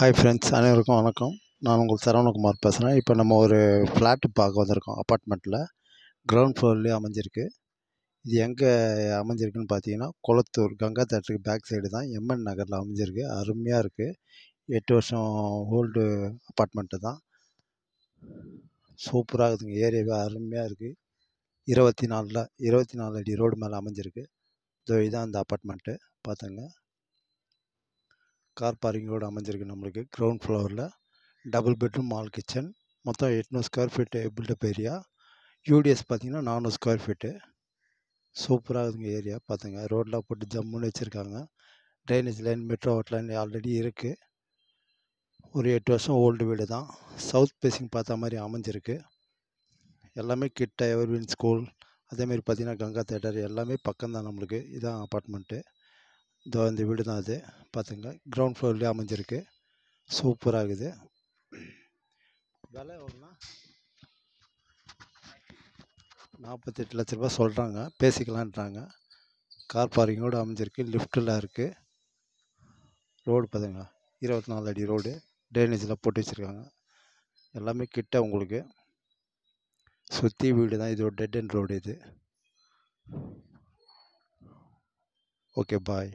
Hi friends அனைவருக்கும் வணக்கம் நான் உங்கள் சரவணகுமார் பேசுகிறேன் இப்போ நம்ம ஒரு ஃப்ளாட்டு பார்க்க வந்திருக்கோம் அப்பார்ட்மெண்ட்டில் கிரவுண்ட் ஃப்ளோர்லேயே அமைஞ்சிருக்கு இது எங்கே அமைஞ்சிருக்குன்னு பார்த்தீங்கன்னா குளத்தூர் கங்கா தேட்டருக்கு பேக் சைடு தான் எம்என் நகரில் அமைஞ்சிருக்கு அருமையாக இருக்குது எட்டு வருஷம் ஓல்டு அப்பார்ட்மெண்ட்டு தான் சூப்பராக இருக்குதுங்க ஏரியாவே அருமையாக இருக்குது இருபத்தி நாலில் இருபத்தி நாலு அடி ரோடு மேலே அமைஞ்சிருக்கு இதோ இதான் அந்த அப்பார்ட்மெண்ட்டு பார்த்துங்க கார் பார்க்கிங்கோடு அமைஞ்சிருக்கு நம்மளுக்கு கிரவுண்ட் ஃப்ளோரில் டபுள் பெட்ரூம் ஆல் கிச்சன் மொத்தம் எட்நூறு square feet built up area UDS பார்த்திங்கன்னா நானூறு ஸ்கொயர் ஃபீட்டு சூப்பராக இருக்குங்க ஏரியா பார்த்துங்க ரோட்டில் போட்டு ஜம்முன்னு வச்சுருக்காங்க ட்ரைனேஜ் லைன் மெட்ரோ ஹோட் லைன் ஆல்ரெடி இருக்குது ஒரு எட்டு வருஷம் ஓல்டு வீடு தான் சவுத் பேசிங் பார்த்த மாதிரி அமைஞ்சிருக்கு எல்லாமே கிட்ட எவர்வின் ஸ்கூல் அதேமாரி பார்த்திங்கன்னா கங்கா தேட்டர் எல்லாமே பக்கம்தான் நம்மளுக்கு இதுதான் அப்பார்ட்மெண்ட்டு இதோ இந்த வீடு தான் அது பார்த்துங்க கிரவுண்ட் ஃப்ளோர்லேயே அமைஞ்சிருக்கு சூப்பராக இருக்குது விலை எவ்வளோனா நாற்பத்தெட்டு லட்ச ரூபா சொல்கிறாங்க பேசிக்கலான்றாங்க கார் பார்க்கிங்கோடு அமைஞ்சிருக்கு லிஃப்டெல்லாம் இருக்குது ரோடு பார்த்துங்களா இருபத்தி நாலு அடி ரோடு ட்ரைனேஜெலாம் போட்டு வச்சுருக்காங்க எல்லாமே கிட்ட உங்களுக்கு சுற்றி வீடு தான் இது ஒரு டெட் அண்ட் ரோடு இது Okay, bye.